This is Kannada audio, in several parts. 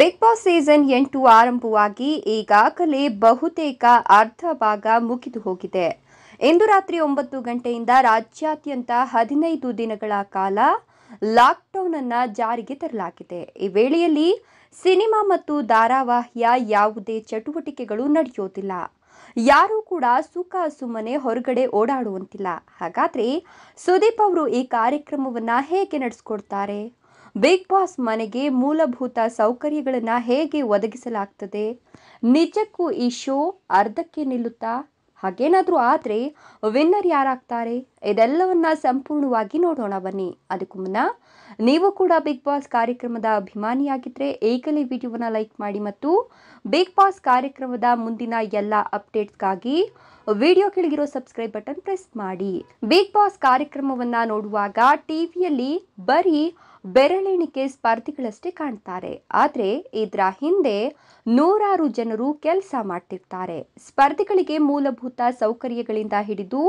ಬಿಗ್ ಬಾಸ್ ಸೀಸನ್ ಎಂಟು ಆರಂಭವಾಗಿ ಈಗಾಗಲೇ ಬಹುತೇಕ ಅರ್ಧ ಭಾಗ ಮುಗಿದು ಹೋಗಿದೆ ಇಂದು ರಾತ್ರಿ ಒಂಬತ್ತು ಗಂಟೆಯಿಂದ ರಾಜ್ಯಾದ್ಯಂತ ಹದಿನೈದು ದಿನಗಳ ಕಾಲ ಲಾಕ್ಡೌನ್ ಅನ್ನು ಜಾರಿಗೆ ತರಲಾಗಿದೆ ಈ ವೇಳೆಯಲ್ಲಿ ಸಿನಿಮಾ ಮತ್ತು ಧಾರಾವಾಹಿಯ ಯಾವುದೇ ಚಟುವಟಿಕೆಗಳು ನಡೆಯೋದಿಲ್ಲ ಯಾರೂ ಕೂಡ ಸುಖ ಸುಮ್ಮನೆ ಹೊರಗಡೆ ಓಡಾಡುವಂತಿಲ್ಲ ಹಾಗಾದರೆ ಸುದೀಪ್ ಅವರು ಈ ಕಾರ್ಯಕ್ರಮವನ್ನು ಹೇಗೆ ನಡೆಸ್ಕೊಡ್ತಾರೆ ಬಿಗ್ ಬಾಸ್ ಮನೆಗೆ ಮೂಲಭೂತ ಸೌಕರ್ಯಗಳನ್ನು ಹೇಗೆ ಒದಗಿಸಲಾಗ್ತದೆ ನಿಜಕ್ಕೂ ಈ ಶೋ ಅರ್ಧಕ್ಕೆ ನಿಲ್ಲುತ್ತಾ ಹಾಗೇನಾದರೂ ಆದರೆ ವಿನ್ನರ್ ಯಾರಾಗ್ತಾರೆ ಇದೆಲ್ಲವನ್ನ ಸಂಪೂರ್ಣವಾಗಿ ನೋಡೋಣ ಬನ್ನಿ ಅದಕ್ಕೂ ಮುನ್ನ ನೀವು ಕೂಡ ಬಿಗ್ ಬಾಸ್ ಕಾರ್ಯಕ್ರಮದ ಅಭಿಮಾನಿಯಾಗಿದ್ದರೆ ಈಗಲೇ ವಿಡಿಯೋವನ್ನು ಲೈಕ್ ಮಾಡಿ ಮತ್ತು ಬಿಗ್ ಬಾಸ್ ಕಾರ್ಯಕ್ರಮದ ಮುಂದಿನ ಎಲ್ಲ ಅಪ್ಡೇಟ್ಸ್ಗಾಗಿ ವಿಡಿಯೋ ಕೆಳಗಿರೋ ಸಬ್ಸ್ಕ್ರೈಬ್ ಬಟನ್ ಪ್ರೆಸ್ ಮಾಡಿ ಬಿಗ್ ಬಾಸ್ ಕಾರ್ಯಕ್ರಮವನ್ನು ನೋಡುವಾಗ ಟಿವಿಯಲ್ಲಿ ಬರೀ ಬೆರಳೆಣಿಕೆ ಸ್ಪರ್ಧಿಗಳಷ್ಟೇ ಕಾಣ್ತಾರೆ ಆದರೆ ಇದರ ಹಿಂದೆ ನೂರಾರು ಜನರು ಕೆಲಸ ಮಾಡ್ತಿರ್ತಾರೆ ಸ್ಪರ್ಧಿಗಳಿಗೆ ಮೂಲಭೂತ ಸೌಕರ್ಯಗಳಿಂದ ಹಿಡಿದು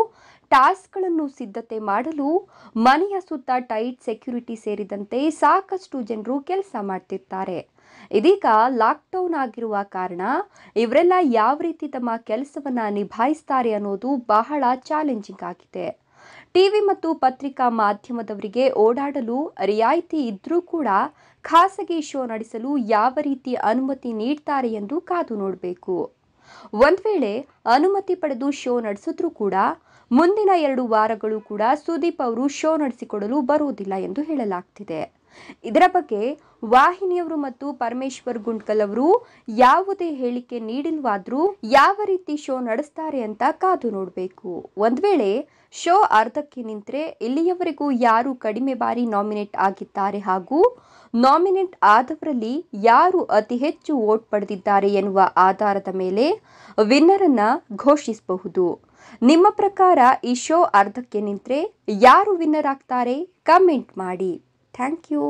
ಟಾಸ್ಕ್ಗಳನ್ನು ಸಿದ್ಧತೆ ಮಾಡಲು ಮನೆಯ ಸುತ್ತ ಟೈಟ್ ಸೆಕ್ಯುರಿಟಿ ಸೇರಿದಂತೆ ಸಾಕಷ್ಟು ಜನರು ಕೆಲಸ ಮಾಡ್ತಿರ್ತಾರೆ ಇದೀಗ ಲಾಕ್ಡೌನ್ ಆಗಿರುವ ಕಾರಣ ಇವರೆಲ್ಲ ಯಾವ ರೀತಿ ತಮ್ಮ ಕೆಲಸವನ್ನು ನಿಭಾಯಿಸ್ತಾರೆ ಅನ್ನೋದು ಬಹಳ ಚಾಲೆಂಜಿಂಗ್ ಆಗಿದೆ ಟಿವಿ ಮತ್ತು ಪತ್ರಿಕಾ ಮಾಧ್ಯಮದವರಿಗೆ ಓಡಾಡಲು ರಿಯಾಯಿತಿ ಇದ್ರೂ ಕೂಡ ಖಾಸಗಿ ಶೋ ನಡೆಸಲು ಯಾವ ರೀತಿ ಅನುಮತಿ ನೀಡ್ತಾರೆ ಎಂದು ಕಾದು ನೋಡಬೇಕು ಒಂದು ವೇಳೆ ಅನುಮತಿ ಪಡೆದು ಶೋ ನಡೆಸಿದ್ರೂ ಕೂಡ ಮುಂದಿನ ಎರಡು ವಾರಗಳು ಕೂಡ ಸುದೀಪ್ ಅವರು ಶೋ ನಡೆಸಿಕೊಡಲು ಬರುವುದಿಲ್ಲ ಎಂದು ಹೇಳಲಾಗ್ತಿದೆ ಇದರ ಬಗ್ಗೆ ವಾಹಿನಿಯವರು ಮತ್ತು ಪರಮೇಶ್ವರ್ ಗುಂಡ್ಕಲ್ ಅವರು ಯಾವುದೇ ಹೇಳಿಕೆ ನೀಡಿಲ್ವಾದ್ರೂ ಯಾವ ರೀತಿ ಶೋ ನಡೆಸ್ತಾರೆ ಅಂತ ಕಾದು ನೋಡಬೇಕು ಒಂದ್ ವೇಳೆ ಶೋ ಅರ್ಧಕ್ಕೆ ನಿಂತ್ರೆ ಇಲ್ಲಿಯವರೆಗೂ ಯಾರು ಕಡಿಮೆ ಬಾರಿ ನಾಮಿನೇಟ್ ಆಗಿದ್ದಾರೆ ಹಾಗೂ ನಾಮಿನೇಟ್ ಆದವರಲ್ಲಿ ಯಾರು ಅತಿ ಹೆಚ್ಚು ವೋಟ್ ಪಡೆದಿದ್ದಾರೆ ಎನ್ನುವ ಆಧಾರದ ಮೇಲೆ ಅನ್ನ ಘೋಷಿಸಬಹುದು ನಿಮ್ಮ ಪ್ರಕಾರ ಈ ಶೋ ಅರ್ಧಕ್ಕೆ ನಿಂತ್ರೆ ಯಾರು ವಿನ್ನರ್ ಆಗ್ತಾರೆ ಕಮೆಂಟ್ ಮಾಡಿ ಥ್ಯಾಂಕ್ ಯು